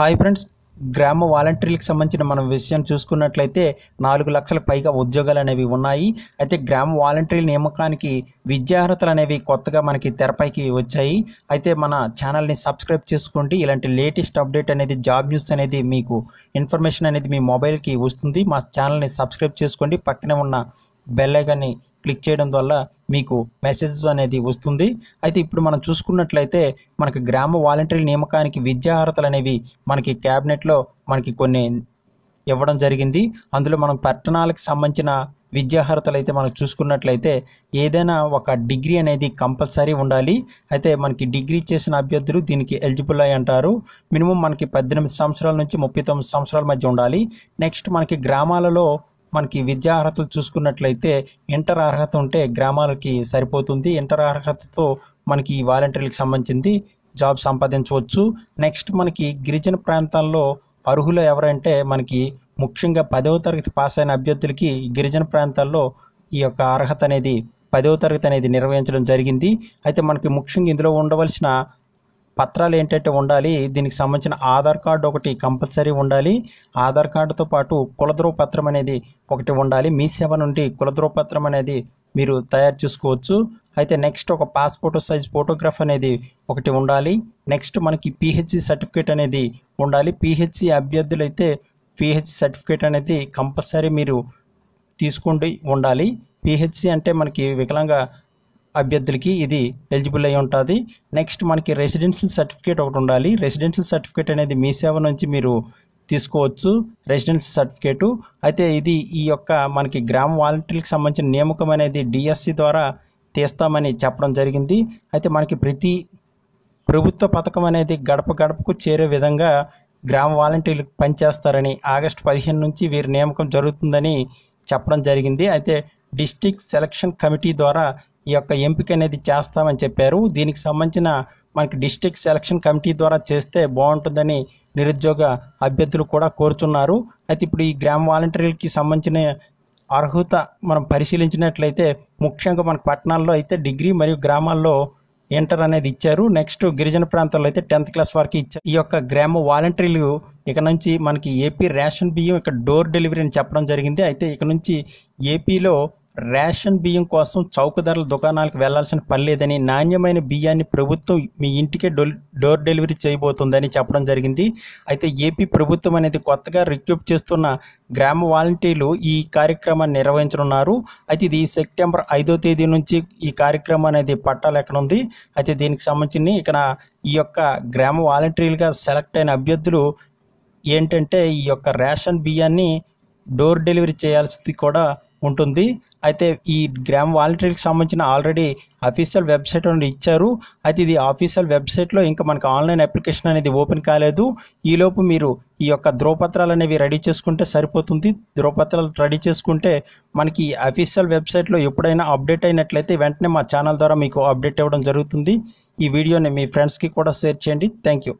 hi friends గ్రామ వాలంటీర్లకు సంబంధించిన మనం విషయం చూసుకున్నట్లయితే నాలుగు లక్షల పైగా ఉద్యోగాలు అనేవి ఉన్నాయి అయితే గ్రామ వాలంటీర్ నియామకానికి విద్యార్హతలు అనేవి కొత్తగా మనకి తెరపైకి వచ్చాయి అయితే మన ఛానల్ని సబ్స్క్రైబ్ చేసుకోండి ఇలాంటి లేటెస్ట్ అప్డేట్ అనేది జాబ్ న్యూస్ అనేది మీకు ఇన్ఫర్మేషన్ అనేది మీ మొబైల్కి వస్తుంది మా ఛానల్ని సబ్స్క్రైబ్ చేసుకోండి పక్కనే ఉన్న బెల్ క్లిక్ చేయడం వల్ల మీకు మెసేజెస్ అనేది వస్తుంది అయితే ఇప్పుడు మనం చూసుకున్నట్లయితే మనకి గ్రామ వాలంటరీ నియామకానికి విద్యా అర్హతలు అనేవి మనకి క్యాబినెట్లో మనకి కొన్ని ఇవ్వడం జరిగింది అందులో మనం పట్టణాలకు సంబంధించిన అర్హతలు అయితే మనం చూసుకున్నట్లయితే ఏదైనా ఒక డిగ్రీ అనేది కంపల్సరీ ఉండాలి అయితే మనకి డిగ్రీ చేసిన అభ్యర్థులు దీనికి ఎలిజిబుల్ అయ్యి అంటారు మినిమం మనకి పద్దెనిమిది సంవత్సరాల నుంచి ముప్పై తొమ్మిది సంవత్సరాల మధ్య ఉండాలి నెక్స్ట్ మనకి గ్రామాలలో మనకి విద్యా అర్హతలు చూసుకున్నట్లయితే ఇంటర్ అర్హత ఉంటే గ్రామాలకి సరిపోతుంది ఇంటర్ అర్హతతో మనకి వాలంటీర్లకు సంబంధించింది జాబ్ సంపాదించవచ్చు నెక్స్ట్ మనకి గిరిజన ప్రాంతాల్లో అర్హులు ఎవరంటే మనకి ముఖ్యంగా పదవ తరగతి పాస్ అయిన అభ్యర్థులకి గిరిజన ప్రాంతాల్లో ఈ యొక్క అర్హత అనేది పదవ తరగతి అనేది నిర్వహించడం జరిగింది అయితే మనకి ముఖ్యంగా ఇందులో ఉండవలసిన పత్రాలు ఏంటంటే ఉండాలి దీనికి సంబంధించిన ఆధార్ కార్డు ఒకటి కంపల్సరీ ఉండాలి ఆధార్ కార్డుతో పాటు కులధ్రువపత్రం అనేది ఒకటి ఉండాలి మీ సేవ నుండి కులధ్రువపత్రం అనేది మీరు తయారు చేసుకోవచ్చు అయితే నెక్స్ట్ ఒక పాస్పోర్ట్ సైజ్ ఫోటోగ్రాఫ్ అనేది ఒకటి ఉండాలి నెక్స్ట్ మనకి పిహెచ్సి సర్టిఫికేట్ అనేది ఉండాలి పిహెచ్సి అభ్యర్థులు అయితే పిహెచ్సి సర్టిఫికేట్ అనేది కంపల్సరీ మీరు తీసుకుంటూ ఉండాలి పిహెచ్సి అంటే మనకి వికలంగా అభ్యర్థులకి ఇది ఎలిజిబుల్ అయి ఉంటుంది నెక్స్ట్ మనకి రెసిడెన్షియల్ సర్టిఫికేట్ ఒకటి ఉండాలి రెసిడెన్షియల్ సర్టిఫికేట్ అనేది మీ సేవ నుంచి మీరు తీసుకోవచ్చు రెసిడెన్స్ సర్టిఫికేటు అయితే ఇది ఈ యొక్క మనకి గ్రామ వాలంటీర్లకు సంబంధించిన నియామకం అనేది డిఎస్సి ద్వారా తీస్తామని చెప్పడం జరిగింది అయితే మనకి ప్రతి ప్రభుత్వ పథకం అనేది గడప గడపకు చేరే విధంగా గ్రామ వాలంటీర్లు పనిచేస్తారని ఆగస్టు పదిహేను నుంచి వీరి నియామకం జరుగుతుందని చెప్పడం జరిగింది అయితే డిస్టిక్ సెలక్షన్ కమిటీ ద్వారా ఈ యొక్క ఎంపిక అనేది చేస్తామని చెప్పారు దీనికి సంబంధించిన మనకి డిస్టిక్ సెలక్షన్ కమిటీ ద్వారా చేస్తే బాగుంటుందని నిరుద్యోగ అభ్యర్థులు కూడా కోరుతున్నారు అయితే ఇప్పుడు ఈ గ్రామ వాలంటీర్లకి సంబంధించిన అర్హత మనం పరిశీలించినట్లయితే ముఖ్యంగా మన పట్టణాల్లో అయితే డిగ్రీ మరియు గ్రామాల్లో ఇంటర్ అనేది ఇచ్చారు నెక్స్ట్ గిరిజన ప్రాంతాల్లో అయితే టెన్త్ క్లాస్ వరకు ఇచ్చారు ఈ యొక్క గ్రామ వాలంటీర్లు ఇక నుంచి మనకి ఏపీ రేషన్ బియ్యం ఇక్కడ డోర్ డెలివరీ అని చెప్పడం జరిగింది అయితే ఇక నుంచి ఏపీలో రేషన్ బియ్యం కోసం చౌక ధరల దుకాణాలకు వెళ్లాల్సిన పని లేదని నాణ్యమైన బియ్యాన్ని ప్రభుత్వం మీ ఇంటికే డోర్ డెలివరీ చేయబోతుందని చెప్పడం జరిగింది అయితే ఏపీ ప్రభుత్వం అనేది కొత్తగా రిక్రూట్ చేస్తున్న గ్రామ వాలంటీర్లు ఈ కార్యక్రమాన్ని నిర్వహించనున్నారు అయితే ఇది సెప్టెంబర్ ఐదో తేదీ నుంచి ఈ కార్యక్రమం అనేది పట్టాలెక్కనుంది అయితే దీనికి సంబంధించి ఇక్కడ ఈ యొక్క గ్రామ వాలంటీర్లుగా సెలెక్ట్ అయిన అభ్యర్థులు ఏంటంటే ఈ యొక్క రేషన్ బియ్యాన్ని డోర్ డెలివరీ చేయాల్సింది కూడా ఉంటుంది అయితే ఈ గ్రామ వాలంటీర్కి సంబంధించిన ఆల్రెడీ అఫీషియల్ వెబ్సైట్ నుండి ఇచ్చారు అయితే ఇది అఫీషియల్ వెబ్సైట్లో ఇంకా మనకు ఆన్లైన్ అప్లికేషన్ అనేది ఓపెన్ కాలేదు ఈలోపు మీరు ఈ యొక్క ధ్రువపత్రాలు అనేవి రెడీ చేసుకుంటే సరిపోతుంది ధ్రువపత్రాలు రెడీ చేసుకుంటే మనకి అఫీషియల్ వెబ్సైట్లో ఎప్పుడైనా అప్డేట్ అయినట్లయితే వెంటనే మా ఛానల్ ద్వారా మీకు అప్డేట్ ఇవ్వడం జరుగుతుంది ఈ వీడియోని మీ ఫ్రెండ్స్కి కూడా షేర్ చేయండి థ్యాంక్ యూ